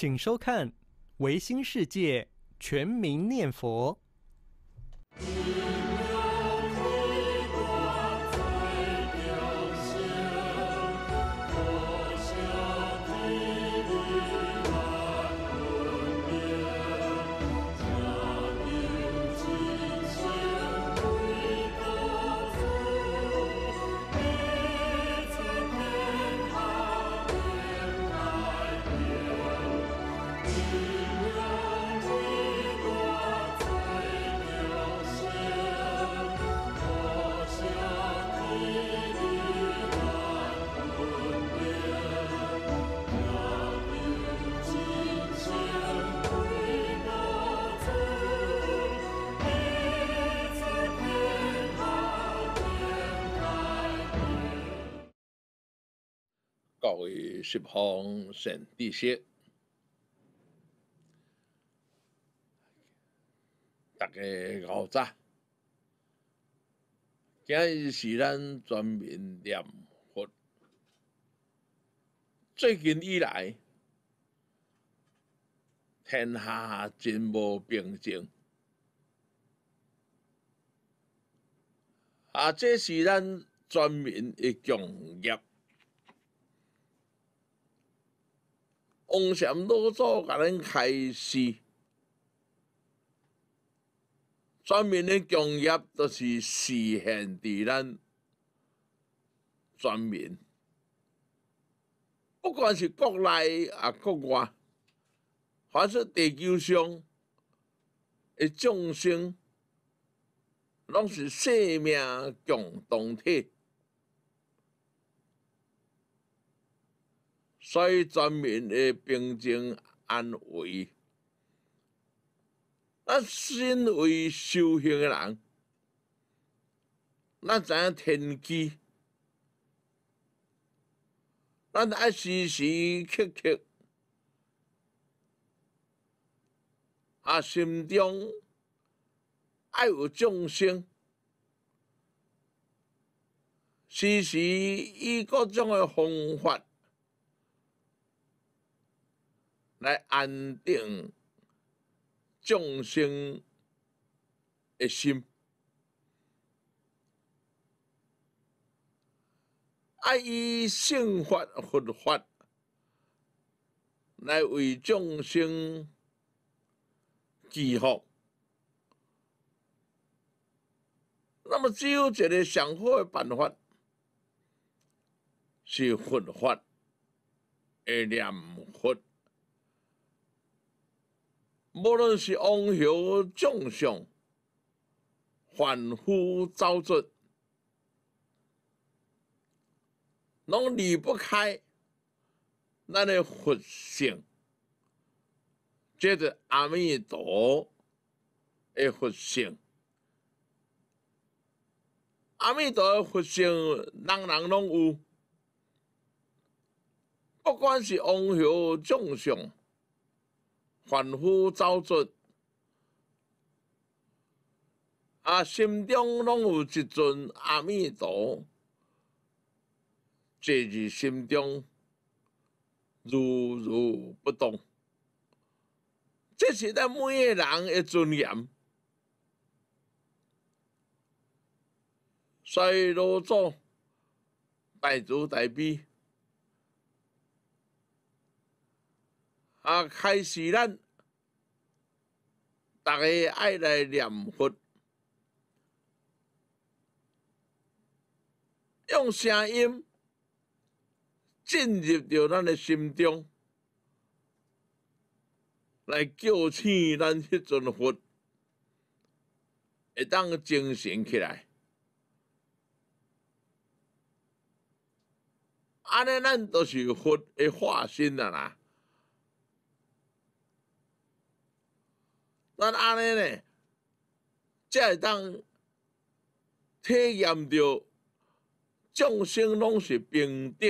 请收看《维新世界全民念佛》。作为十方成地释，大家好在。今日是咱全民念佛。最近以来，天下真无平静。啊，这是咱全民的共业。往前老祖甲咱开始，全面的工业都是实现伫咱全面，不管是国内啊国外，凡是地球上，的众生，拢是生命共同体。所以，全民诶平静安危。咱身为修行诶人，咱知影天机，咱爱时时刻刻，啊，心中爱有众生，时时以各种诶方法。来安定众生的心，爱以信佛、佛法来为众生祈福。那么，只有一个上好的办法，是佛法的念佛。无论是王侯将相，凡夫造作，拢离不开咱的佛性。接着阿弥陀的佛性，阿弥陀的佛性，人人拢有。不管是王侯将相。凡夫造作，啊，心中拢有一尊阿弥陀，这是心中如如不动，这是咱每个人的尊严。所以，落祖大慈大悲。啊！开始，咱大家爱来念佛，用声音进入到咱的心中，来叫醒咱迄阵佛，会当精神起来。安尼，咱都是佛诶化身啦。咱安尼呢，才会当体验到众生拢是平等，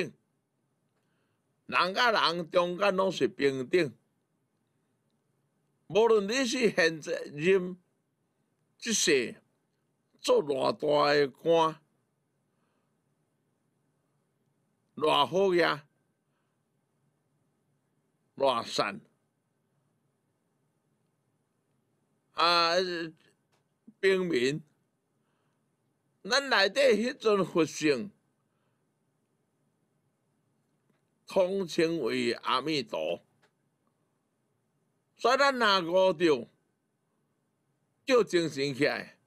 人甲人中间拢是平等，无论你是现在任即些做偌大诶官，偌好呀，偌善。啊！平民，咱内底迄阵佛性，统称为阿弥陀，所以咱若五到，叫精神起来，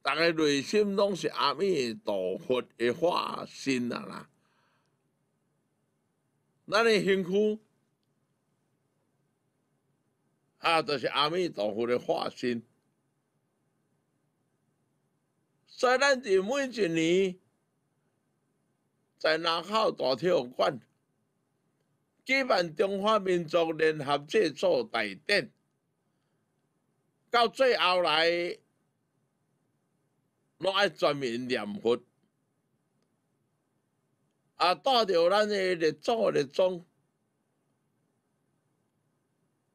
大家内心拢是阿弥陀佛的化身啊啦，咱的身躯。啊，就是阿弥陀佛的化身。虽咱伫每一年，在南口大体育馆举办中华民族联合祭祖大典，到最后来，拢爱全民念佛，啊，带着咱的列祖列宗。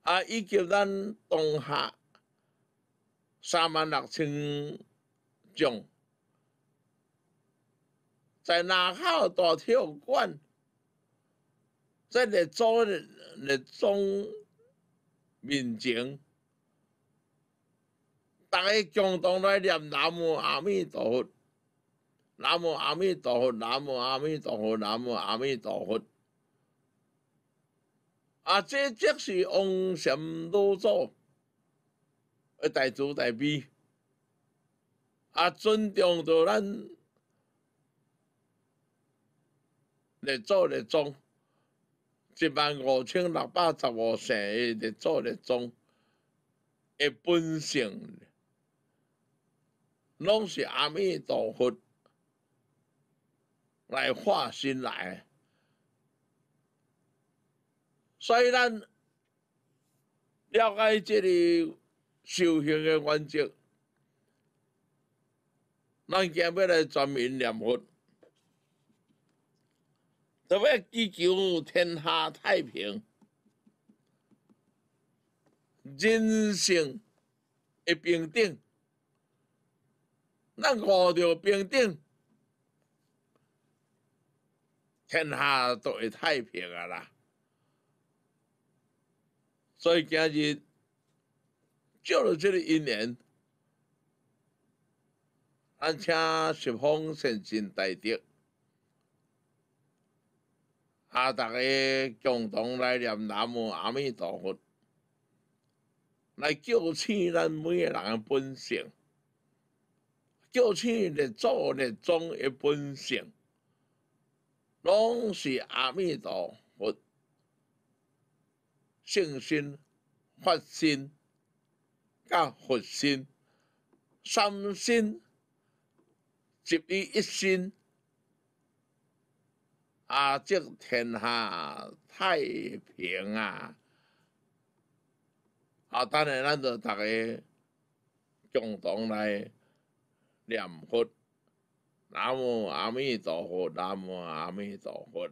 啊，以及咱当下三万六千种，在南口大体育馆，在日中日中面前，大家共同来念南无阿弥陀佛，南无阿弥陀佛，南无阿弥陀佛，南无阿弥陀佛。啊，这即是王心多造，而代造代逼，啊，尊重着咱日做日中，一万五千六百十五世日做日中的本性，拢是阿弥陀佛来化身来。所以，咱了解这个修行的原则，咱今要来全民念佛，特别祈求天下太平，人生一平等，咱悟到平等。天下都会太平啊啦。所以今日借了这个因缘，安请十方善信大德，啊，大家共同来念南无阿弥陀佛，来救醒咱每个人的本性，救起日做日中的本性，拢是阿弥陀佛。信心、发心、甲信心、三心集于一心，啊，祝天下太平啊！啊，他那咱都打开，共同来念佛，南无阿弥陀佛，南无阿弥陀佛。